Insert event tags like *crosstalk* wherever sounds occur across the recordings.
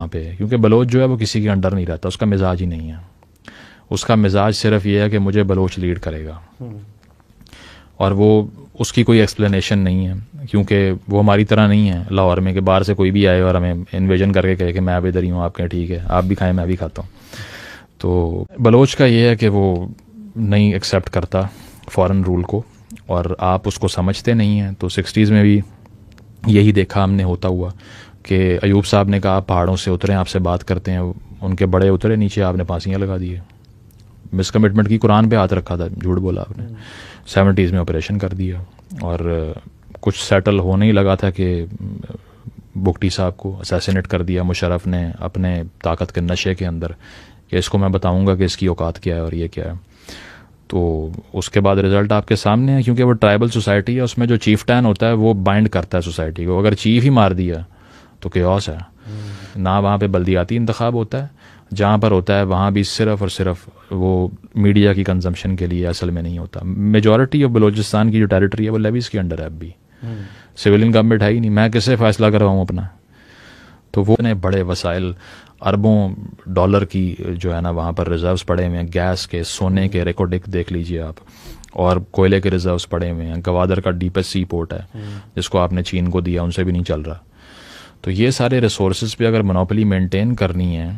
वहाँ पे क्योंकि बलोच जो है वो किसी के अंडर नहीं रहता उसका मिजाज ही नहीं है उसका मिजाज सिर्फ ये है कि मुझे बलोच लीड करेगा हम्म। और वो उसकी कोई एक्सप्लेनेशन नहीं है क्योंकि वो हमारी तरह नहीं है लाहौर में कि बाहर से कोई भी आए और हमें इन्वेजन करके कहे कि मैं अब इधर ही हूँ आप कहें ठीक है आप भी खाएं मैं भी खाता हूँ तो बलोच का ये है कि वो नहीं एक्सेप्ट करता फ़ॉरन रूल को और आप उसको समझते नहीं हैं तो सिक्सटीज़ में भी यही देखा हमने होता हुआ कि अयूब साहब ने कहा आप पहाड़ों से उतरे आपसे बात करते हैं उनके बड़े उतरे नीचे आपने फांसियाँ लगा दिए मिसकमिटमेंट की कुरान पे हाथ रखा था झूठ बोला आपने सेवेंटीज़ में ऑपरेशन कर दिया और कुछ सेटल होने ही लगा था कि बुकटी साहब को असैसिनेट कर दिया मुशरफ ने अपने ताकत के नशे के अंदर कि इसको मैं बताऊंगा कि इसकी औकात क्या है और ये क्या है तो उसके बाद रिजल्ट आपके सामने है क्योंकि वो ट्राइबल सोसाइटी है उसमें जो चीफ टैन होता है वो बाइंड करता है सोसाइटी को अगर चीफ ही मार दिया तो क्योस है ना वहाँ पे बल्दियाती इंतखब होता है जहाँ पर होता है वहाँ भी सिर्फ और सिर्फ वो मीडिया की कंजम्पशन के लिए असल में नहीं होता मेजोरिटी ऑफ बलोचिस्तान की जो टेरिटरी है वो लेविस के अंडर है अब भी सिविल हम्म। गवर्नमेंट है ही नहीं मैं किससे फैसला करवाऊँ अपना तो वो इतने बड़े वसाइल अरबों डॉलर की जो है ना वहाँ पर रिजर्व्स पड़े हुए हैं गैस के सोने के रिकॉर्डिक देख लीजिए आप और कोयले के रिजर्व्स पड़े हुए हैं गवादर का डीपेस्ट सी पोर्ट है हम्म। जिसको आपने चीन को दिया उनसे भी नहीं चल रहा तो ये सारे रिसोर्स भी अगर मोनोपली मेंटेन करनी है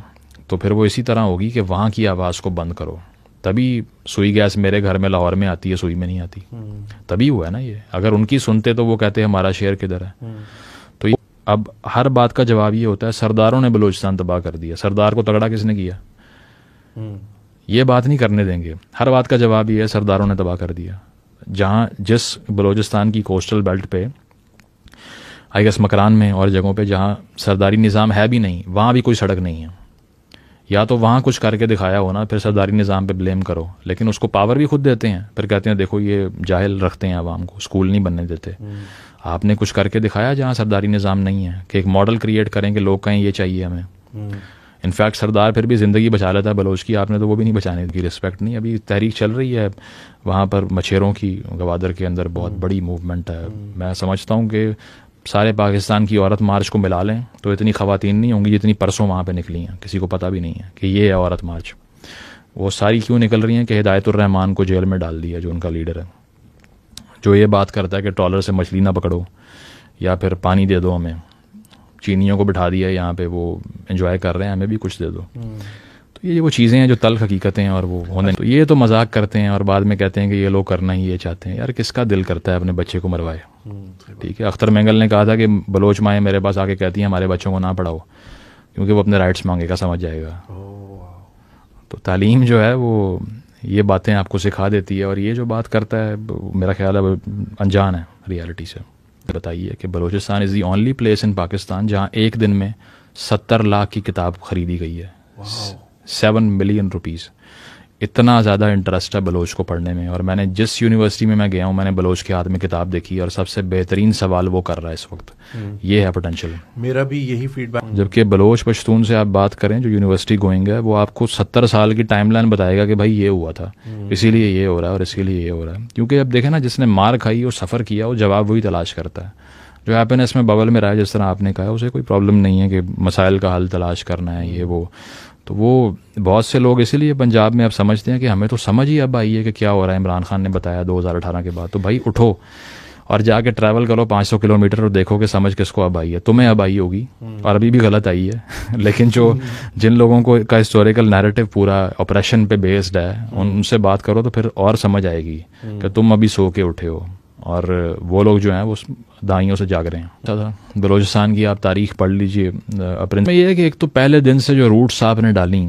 तो फिर वो इसी तरह होगी कि वहाँ की आवाज़ को बंद करो तभी सुई गैस मेरे घर में लाहौर में आती है सुई में नहीं आती हम्म। तभी हुआ है ना ये अगर उनकी सुनते तो वो कहते हैं हमारा शेयर किधर है हम्म। अब हर बात का जवाब ये होता है सरदारों ने बलूचिस्तान तबाह कर दिया सरदार को तगड़ा किसने किया हम्म। ये बात नहीं करने देंगे हर बात का जवाब ये है सरदारों ने तबाह कर दिया जहाँ जिस बलूचिस्तान की कोस्टल बेल्ट पे आई गेस मकरान में और जगहों पे जहाँ सरदारी निज़ाम है भी नहीं वहाँ भी कोई सड़क नहीं है या तो वहाँ कुछ करके दिखाया हो ना फिर सरदारी निज़ाम पे ब्लेम करो लेकिन उसको पावर भी खुद देते हैं फिर कहते हैं देखो ये जाहिल रखते हैं आवाम को स्कूल नहीं बनने देते हम्म। आपने कुछ करके दिखाया जहाँ सरदारी निज़ाम नहीं है कि एक मॉडल क्रिएट करें कि लोग कहें ये चाहिए हमें इनफैक्ट हम्म। सरदार फिर भी ज़िंदगी बचा लेता है बलोच की आपने तो वो भी नहीं बचाने की रिस्पेक्ट नहीं अभी तहरीक चल रही है वहाँ पर मछेरों की गवादर के अंदर बहुत हम्म। बड़ी मूवमेंट है मैं समझता हूँ कि सारे पाकिस्तान की औरत मार्च को मिला लें तो इतनी खातन नहीं होंगी जितनी परसों वहाँ पर निकली हैं किसी को पता भी नहीं है कि ये है औरत मार्च वो सारी क्यों निकल रही हैं कि हिदायतुर्रहमान को जेल में डाल दिया जो उनका लीडर है जो ये बात करता है कि ट्रॉलर से मछली ना पकड़ो या फिर पानी दे दो हमें चीनियों को बिठा दिया यहाँ पे वो इन्जॉय कर रहे हैं हमें भी कुछ दे दो हम्म। तो ये वो चीज़ें हैं जो तल हकीकतें हैं और वो होने अच्छा। तो ये तो मजाक करते हैं और बाद में कहते हैं कि ये लोग करना ही ये चाहते हैं यार किसका दिल करता है अपने बच्चे को मरवाए हम्म, ठीक है अख्तर मैंगल ने कहा था कि बलोच माएँ मेरे पास आके कहती हैं हमारे बच्चों को ना पढ़ाओ क्योंकि वो अपने राइट्स मांगेगा समझ जाएगा तो तालीम जो है वो ये बातें आपको सिखा देती है और ये जो बात करता है मेरा ख्याल है अनजान है रियलिटी से बताइए कि Balochistan is the only place in Pakistan जहाँ एक दिन में सत्तर लाख की किताब खरीदी गई है सेवन मिलियन रुपीज़ इतना ज़्यादा इंटरेस्ट है बलोच को पढ़ने में और मैंने जिस यूनिवर्सिटी में मैं गया हूँ मैंने बलोच के हाथ में किताब देखी और सबसे बेहतरीन सवाल वो कर रहा है इस वक्त हम्म। ये है पोटेंशियल मेरा भी यही फीडबैक जबकि बलोच पश्तून से आप बात करें जो यूनिवर्सिटी गोइंग है वो आपको सत्तर साल की टाइम बताएगा कि भाई ये हुआ था हम्म। इसीलिए ये हो रहा है और इसीलिए ये हो रहा है क्योंकि अब देखें ना जिसने मार खाई और सफ़र किया वो जवाब वही तलाश करता है जो हैप्पीनेस में बबल में रहा है जिस तरह आपने कहा उसे कोई प्रॉब्लम नहीं है कि मसाइल का हल तलाश करना है ये वो तो वो बहुत से लोग इसीलिए पंजाब में अब समझते हैं कि हमें तो समझ ही अब आई है कि क्या हो रहा है इमरान खान ने बताया दो के बाद तो भाई उठो और जाके ट्रैवल करो 500 किलोमीटर और देखो कि समझ किसको अब आई है तुम्हें अब आई होगी और अभी भी गलत आई है *laughs* लेकिन जो जिन लोगों को का हिस्टोरिकल नैरेटिव पूरा ऑपरेशन पे बेस्ड है उनसे बात करो तो फिर और समझ आएगी कि तुम अभी सो के उठे हो और वो लोग जो हैं वो दाइयों से जाग रहे हैं था बलोचिस्तान की आप तारीख पढ़ लीजिए अपने में ये है कि एक तो पहले दिन से जो रूट्स आपने डाली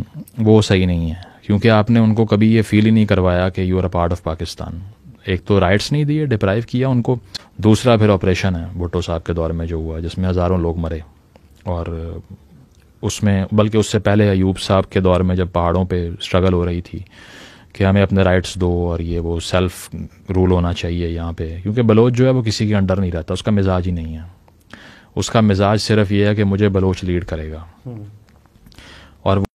वो सही नहीं है क्योंकि आपने उनको कभी ये फील ही नहीं करवाया कि you are a part of Pakistan एक तो राइट्स नहीं दिए डिप्राइव किया उनको दूसरा फिर ऑपरेशन है भुट्टो साहब के दौर में जो हुआ जिसमें हज़ारों लोग मरे और उसमें बल्कि उससे पहले अयूब साहब के दौर में जब पहाड़ों पर स्ट्रगल हो रही थी कि हमें अपने राइट्स दो और ये वो सेल्फ रूल होना चाहिए यहाँ पे क्योंकि बलोच जो है वो किसी के अंडर नहीं रहता उसका मिजाज ही नहीं है उसका मिजाज सिर्फ ये है कि मुझे बलोच लीड करेगा हम्म। और